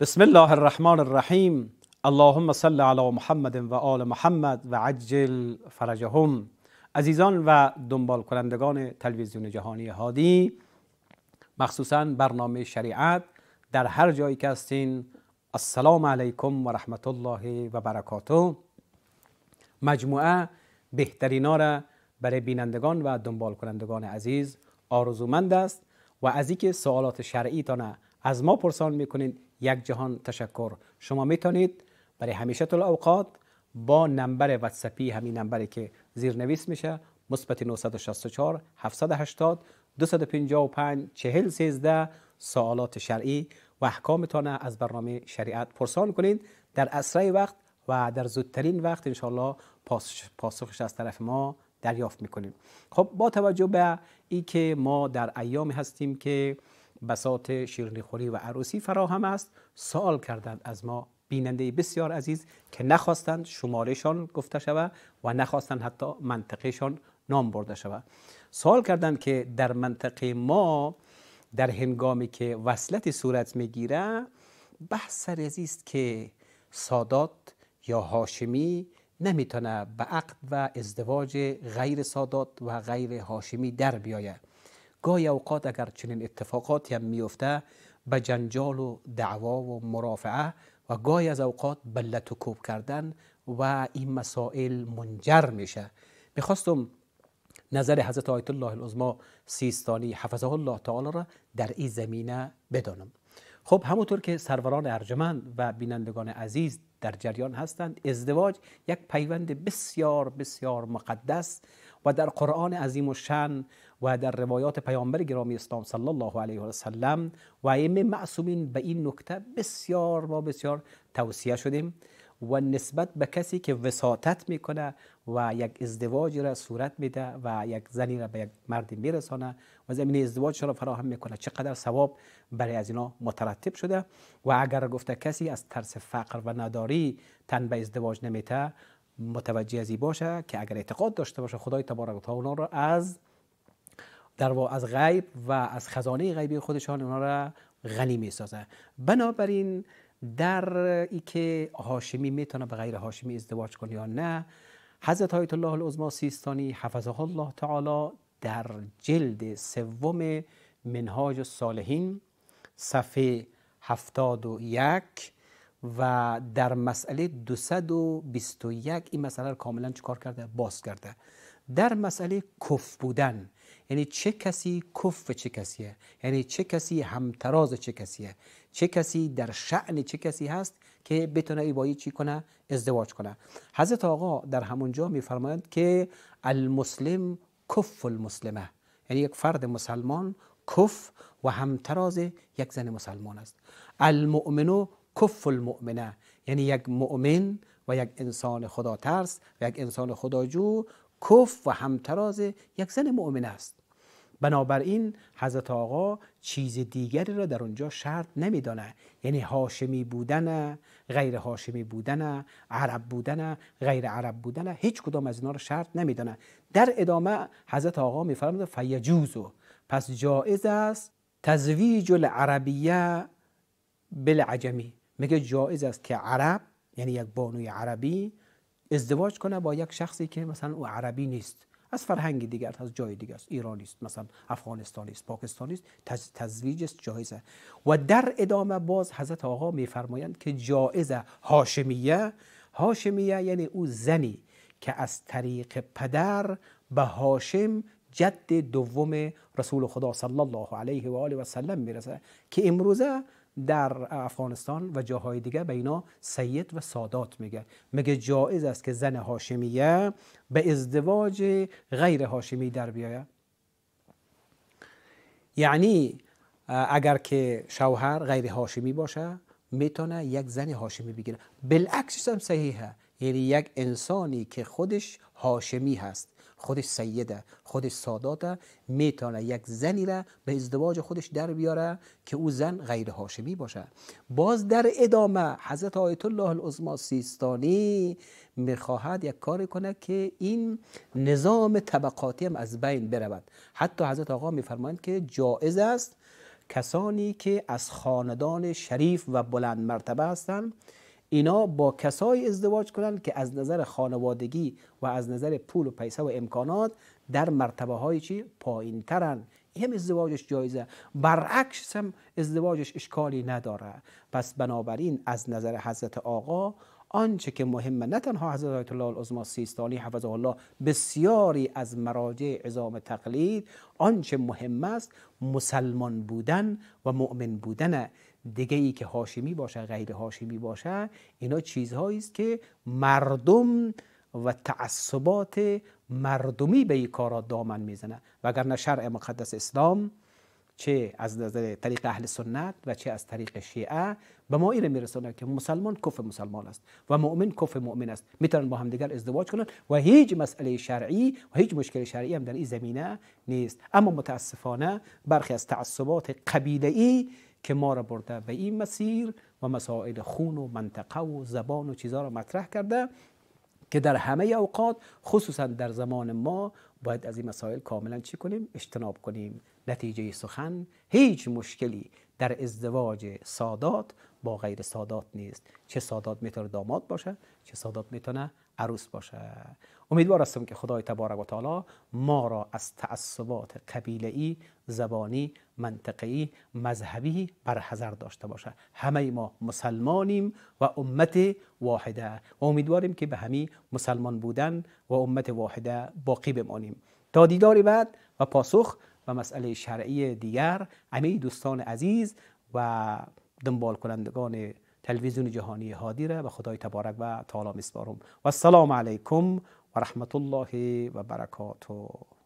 بسم الله الرحمن الرحیم اللهم صل علی محمد و آل محمد و عجل فرجهم عزیزان و دنبال کنندگان تلویزیون جهانی هادی مخصوصا برنامه شریعت در هر جایی که هستین السلام علیکم و رحمت الله و برکاته مجموعه بهترینا را برای بینندگان و دنبال کنندگان عزیز آرزومند است و از اینکه سوالات شرعی تانه از ما پرسان میکنید یک جهان تشکر شما میتونید برای همیشه طول اوقات با نمبر واتسپی همین نمبری که زیر نویس میشه مثبت 964 780 255 40 13 سوالات شرعی و تانه از برنامه شریعت پرسان کنید در اسرع وقت و در زودترین وقت انشالله پاسخش از طرف ما دریافت میکنیم خب با توجه به ای که ما در ایام هستیم که بساط خوری و عروسی فراهم است سوال کردند از ما بیننده بسیار عزیز که نخواستند شمالشان گفته شود و نخواستند حتی منطقهشان نام برده شود سوال کردند که در منطقه ما در هنگامی که وصلت صورت میگیره بحث سر است که سادات یا هاشمی نمیتونه به عقد و ازدواج غیر سادات و غیر هاشمی در بیاید گاهی اوقات اگر چنین اتفاقاتی هم میفته به جنجال و دعوا و مرافعه و گاهی از اوقات بلت کوب کردن و این مسائل منجر میشه میخواستم نظر حضرت آیت الله العظما سیستانی حفظه الله تعالی را در این زمینه بدانم خب همونطور که سروران ارجمند و بینندگان عزیز در جریان هستند ازدواج یک پیوند بسیار بسیار مقدس و در قرآن عظیم و و در روایات پیامبر گرامی اسلام صلی الله علیه و سلم و ائمه معصومین به این نکته بسیار ما بسیار توصیه شدیم و نسبت به کسی که وساطت میکنه و یک ازدواج را صورت میده و یک زنی را به یک مرد میرسانه و زمین ازدواج را فراهم میکنه چقدر ثواب برای از اینا مترتب شده و اگر گفته کسی از ترس فقر و نداری تن به ازدواج نمیته متوجه ازی باشه که اگر اعتقاد داشته باشه خدای تبارک و تعالی را از در واقع از غیب و از خزانه غیبی خودشان اونا را غنی می سازه بنابراین در ای که هاشمی میتونه به غیر هاشمی ازدواج کنه یا نه حضرت آیت الله العظمی سیستانی حفظه الله تعالی در جلد سوم منهاج صالحین صفحه 71 و در مسئله 221 این مسئله رو کاملا چکار کرده باز کرده در مسئله کف بودن یعنی چه کسی کف چه کسیه یعنی چه کسی همتراز چه کسیه چه کسی در شعن چه کسی هست که بتونه با چی کنه ازدواج کنه حضرت آقا در همونجا میفرمایند که المسلم کف المسلمه یعنی یک فرد مسلمان کف و همتراز یک زن مسلمان است المؤمنو کف المؤمنه یعنی یک مؤمن و یک انسان خدا ترس و یک انسان خداجو کف و همتراز یک زن مؤمن است بنابراین حضرت آقا چیز دیگری را در اونجا شرط نمیدانه یعنی هاشمی بودن غیر هاشمی بودن عرب بودن غیر عرب بودن هیچ کدام از اینا را شرط نمیدانه در ادامه حضرت آقا میفرماید فیجوزو پس جایز است تزویج العربیه بالعجمی میگه جایز است که عرب یعنی یک بانوی عربی ازدواج کنه با یک شخصی که مثلا او عربی نیست از فرهنگ دیگر از جای دیگر است ایرانی است مثلا افغانستانی است پاکستانی است تزویج است جایزه و در ادامه باز حضرت آقا میفرمایند که جایزه هاشمیه هاشمیه یعنی او زنی که از طریق پدر به هاشم جد دوم رسول خدا صلی الله علیه و آله و سلم میرسه که امروزه در افغانستان و جاهای دیگه به اینا سید و سادات میگه میگه جایز است که زن هاشمیه به ازدواج غیر هاشمی در بیاید یعنی اگر که شوهر غیر هاشمی باشه میتونه یک زن هاشمی بگیره بالعکسش هم صحیحه یعنی یک انسانی که خودش هاشمی هست خودش سیده خودش ساداته میتونه یک زنی را به ازدواج خودش در بیاره که او زن غیر هاشمی باشه باز در ادامه حضرت آیت الله العظما سیستانی میخواهد یک کاری کنه که این نظام طبقاتی هم از بین برود حتی حضرت آقا میفرمایند که جایز است کسانی که از خاندان شریف و بلند مرتبه هستند اینا با کسای ازدواج کنند که از نظر خانوادگی و از نظر پول و پیسه و امکانات در مرتبه های چی پایین ترن هم ازدواجش جایزه برعکس هم ازدواجش اشکالی نداره پس بنابراین از نظر حضرت آقا آنچه که مهمه نه تنها حضرت آیت الله العظما سیستانی حفظه الله بسیاری از مراجع عظام تقلید آنچه مهم است مسلمان بودن و مؤمن بودن دیگه ای که هاشمی باشه غیر هاشمی باشه اینا چیزهایی است که مردم و تعصبات مردمی به این کارا دامن میزنه وگرنه شرع مقدس اسلام چه از نظر طریق اهل سنت و چه از طریق شیعه به ما این میرسونه که مسلمان کف مسلمان است و مؤمن کف مؤمن است میتونن با همدیگر ازدواج کنن و هیچ مسئله شرعی و هیچ مشکل شرعی هم در این زمینه نیست اما متاسفانه برخی از تعصبات قبیله ای که ما را برده به این مسیر و مسائل خون و منطقه و زبان و چیزها را مطرح کرده که در همه اوقات خصوصا در زمان ما باید از این مسائل کاملا چی کنیم اجتناب کنیم نتیجه سخن هیچ مشکلی در ازدواج سادات با غیر سادات نیست چه سادات میتونه داماد باشه چه سادات میتونه عروس باشه امیدوار هستم که خدای تبارک و تعالی ما را از تعصبات قبیله ای زبانی منطقی مذهبی برحذر داشته باشه همه ما مسلمانیم و امت واحده و امیدواریم که به همی مسلمان بودن و امت واحده باقی بمانیم تا دیدار بعد و پاسخ و مسئله شرعی دیگر همه دوستان عزیز و دنبال کنندگان تلویزیون جهانی هادی را به خدای تبارک و تعالی میسپارم و السلام علیکم و رحمت الله و برکاته